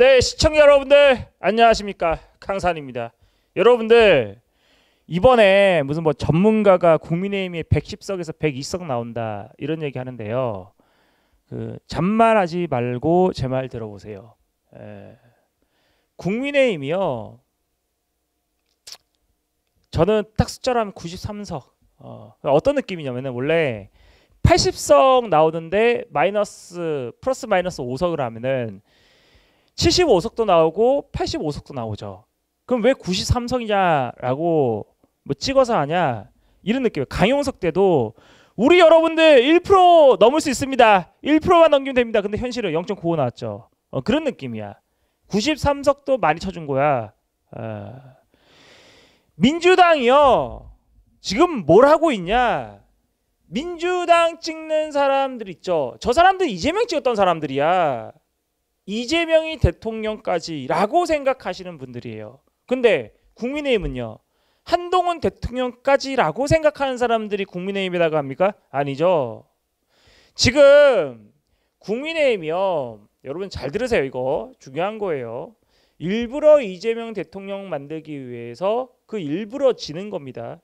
네, 시청자 여러분들 안녕하십니까? 강산입니다. 여러분들 이번에 무슨 뭐 전문가가 국민의힘이 110석에서 102석 나온다 이런 얘기 하는데요. 그 잔말하지 말고 제 말 들어보세요. 에, 국민의힘이요. 저는 딱 숫자로 면 93석. 어, 어떤 느낌이냐면 원래 80석 나오는데 마이너스 플러스 마이너스 5석을 하면은 75석도 나오고 85석도 나오죠. 그럼 왜 93석이냐라고 뭐 찍어서 하냐 이런 느낌이에요. 강용석 때도 우리 여러분들 1% 넘을 수 있습니다. 1%만 넘기면 됩니다. 근데 현실은 0.95 나왔죠. 어, 그런 느낌이야. 93석도 많이 쳐준 거야. 어. 민주당이요. 지금 뭘 하고 있냐. 민주당 찍는 사람들 있죠. 저 사람들 이재명 찍었던 사람들이야. 이재명이 대통령까지라고 생각하시는 분들이에요. 근데 국민의힘은요. 한동훈 대통령까지라고 생각하는 사람들이 국민의힘에다가 합니까? 아니죠. 지금 국민의힘이요. 여러분 잘 들으세요. 이거 중요한 거예요. 일부러 이재명 대통령 만들기 위해서 그 일부러 지는 겁니다.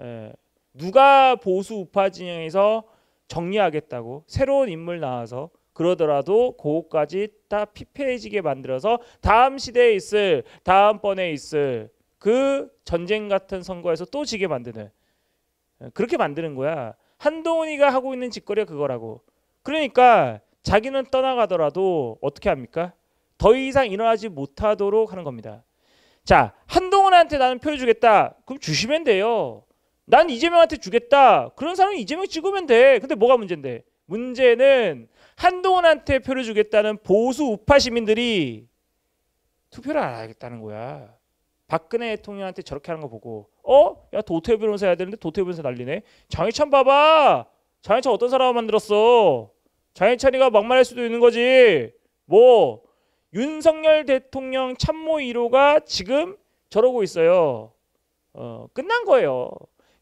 에, 예. 누가 보수 우파 진영에서 정리하겠다고 새로운 인물 나와서 그러더라도 그거까지 다 피폐해지게 만들어서 다음 시대에 있을 다음번에 있을 그 전쟁 같은 선거에서 또 지게 만드는 예, 그렇게 만드는 거야. 한동훈이가 하고 있는 짓거리가 그거라고. 그러니까 자기는 떠나가더라도 어떻게 합니까? 더 이상 일어나지 못하도록 하는 겁니다. 자, 한동훈한테 나는 표를 주겠다. 그럼 주시면 돼요. 난 이재명한테 주겠다. 그런 사람이 이재명 찍으면 돼. 근데 뭐가 문제인데? 문제는 한동훈한테 표를 주겠다는 보수 우파 시민들이 투표를 안 하겠다는 거야. 박근혜 대통령한테 저렇게 하는 거 보고 어? 야 도태호 변호사 해야 되는데 도태호 변호사 난리네. 장희찬 봐봐. 장희찬 어떤 사람 만들었어. 장희찬이가 막말할 수도 있는 거지. 뭐 윤석열 대통령 참모 1호가 지금 저러고 있어요. 어, 끝난 거예요.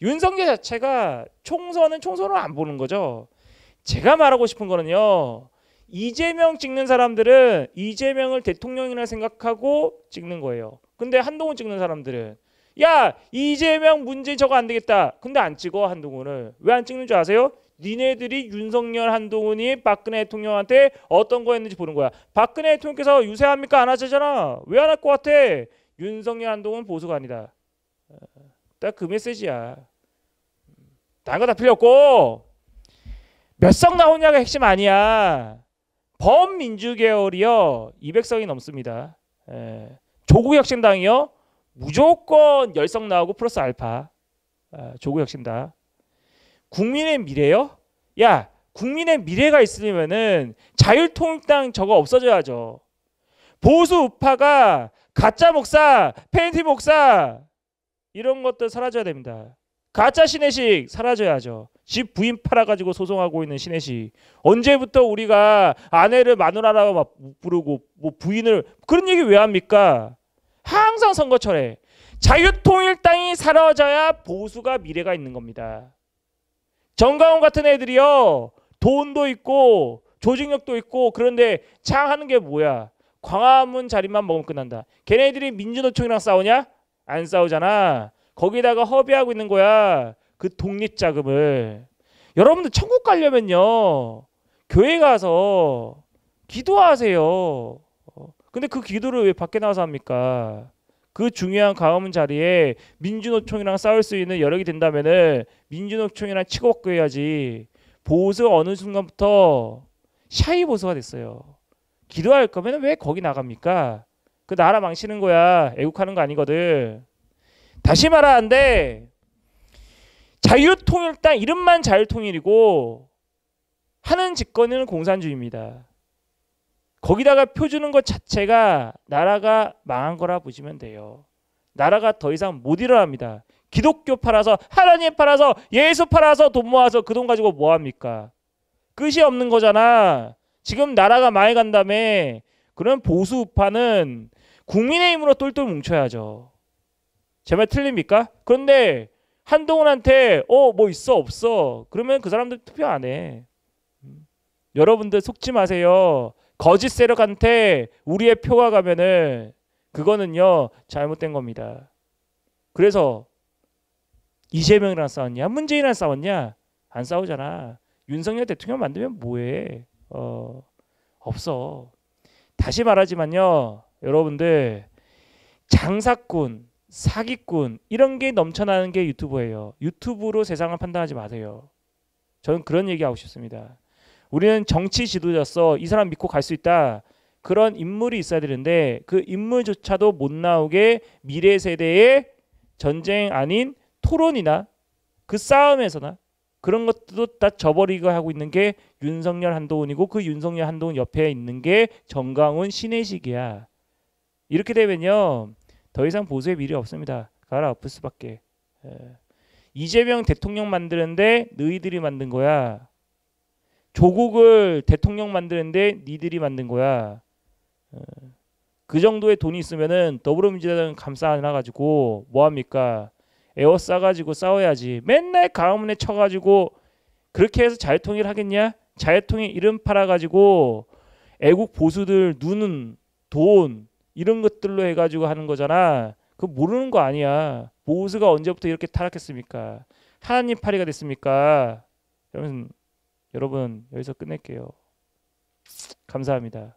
윤석열 자체가 총선은 총선으로 안 보는 거죠. 제가 말하고 싶은 거는요. 이재명 찍는 사람들은 이재명을 대통령이라 생각하고 찍는 거예요. 근데 한동훈 찍는 사람들은 야 이재명 문제인 저거 안 되겠다. 근데 안 찍어 한동훈을 왜 안 찍는 줄 아세요? 니네들이 윤석열 한동훈이 박근혜 대통령한테 어떤 거였는지 보는 거야. 박근혜 대통령께서 유세합니까 안 하시잖아. 왜 안 할 것 같아? 윤석열 한동훈 보수가 아니다. 어, 딱그 메시지야. 음, 다른 거 다 필요 없고 몇석 나오냐가 핵심 아니야. 범민주 계열이요. 200석이 넘습니다. 예. 조국 혁신당이요. 무조건 열성 나오고 플러스 알파. 아, 조국 혁신당. 국민의 미래요? 야, 국민의 미래가 있으려면 자율통일당 저거 없어져야죠. 보수 우파가 가짜 목사, 페인트 목사 이런 것들 사라져야 됩니다. 가짜 신의식 사라져야죠. 집 부인 팔아가지고 소송하고 있는 신혜씨 언제부터 우리가 아내를 마누라라고 막 부르고 뭐 부인을 그런 얘기 왜 합니까? 항상 선거철에 자유통일당이 사라져야 보수가 미래가 있는 겁니다. 정강원 같은 애들이요 돈도 있고 조직력도 있고 그런데 창 하는 게 뭐야? 광화문 자리만 먹으면 끝난다. 걔네들이 민주노총이랑 싸우냐? 안 싸우잖아. 거기다가 허비하고 있는 거야. 그 독립 자금을 여러분들 천국 가려면요 교회 가서 기도하세요. 근데 그 기도를 왜 밖에 나와서 합니까? 그 중요한 가음 자리에 민주노총이랑 싸울 수 있는 여력이 된다면은 민주노총이랑 치고받고 해야지 보수 어느 순간부터 샤이 보수가 됐어요. 기도할 거면 왜 거기 나갑니까? 그 나라 망치는 거야. 애국하는 거 아니거든. 다시 말하는데 자유통일당 이름만 자유통일이고 하는 직권은 공산주의입니다. 거기다가 표 주는 것 자체가 나라가 망한 거라 보시면 돼요. 나라가 더 이상 못 일어납니다. 기독교 팔아서 하나님 팔아서 예수 팔아서 돈 모아서 그 돈 가지고 뭐 합니까? 끝이 없는 거잖아. 지금 나라가 많이 간다며 그런 보수 우파는 국민의힘으로 똘똘 뭉쳐야죠. 제 말 틀립니까? 그런데 한동훈한테 어 뭐 있어 없어 그러면 그 사람들 투표 안 해. 음. 여러분들 속지 마세요. 거짓 세력한테 우리의 표가 가면은 그거는요 잘못된 겁니다. 그래서 이재명이랑 싸웠냐 문재인이랑 싸웠냐 안 싸우잖아. 윤석열 대통령 만들면 뭐해? 어 없어. 다시 말하지만요 여러분들 장사꾼 사기꾼 이런 게 넘쳐나는 게 유튜브예요. 유튜브로 세상을 판단하지 마세요. 저는 그런 얘기하고 싶습니다. 우리는 정치 지도자로서 이 사람 믿고 갈 수 있다. 그런 인물이 있어야 되는데 그 인물조차도 못 나오게 미래 세대의 전쟁 아닌 토론이나 그 싸움에서나 그런 것도 다 저버리고 하고 있는 게 윤석열 한도훈이고 그 윤석열 한도훈 옆에 있는 게 정강훈 신혜식이야. 이렇게 되면요. 더 이상 보수의 미래 없습니다. 가라 엎을 수밖에. 예. 이재명 대통령 만드는데 너희들이 만든 거야. 조국을 대통령 만드는데 니들이 만든 거야. 예. 그 정도의 돈이 있으면은 더불어민주당 은 감싸 안아 가지고 뭐 합니까? 에어 싸 가지고 싸워야지. 맨날 가문에 쳐 가지고 그렇게 해서 자유통일 하겠냐? 자유통일 이름 팔아 가지고 애국 보수들 눈은 돈 이런 것들로 해가지고 하는 거잖아. 그 모르는 거 아니야. 모스가 언제부터 이렇게 타락했습니까? 하나님 파리가 됐습니까? 여러분, 여러분 여기서 끝낼게요. 감사합니다.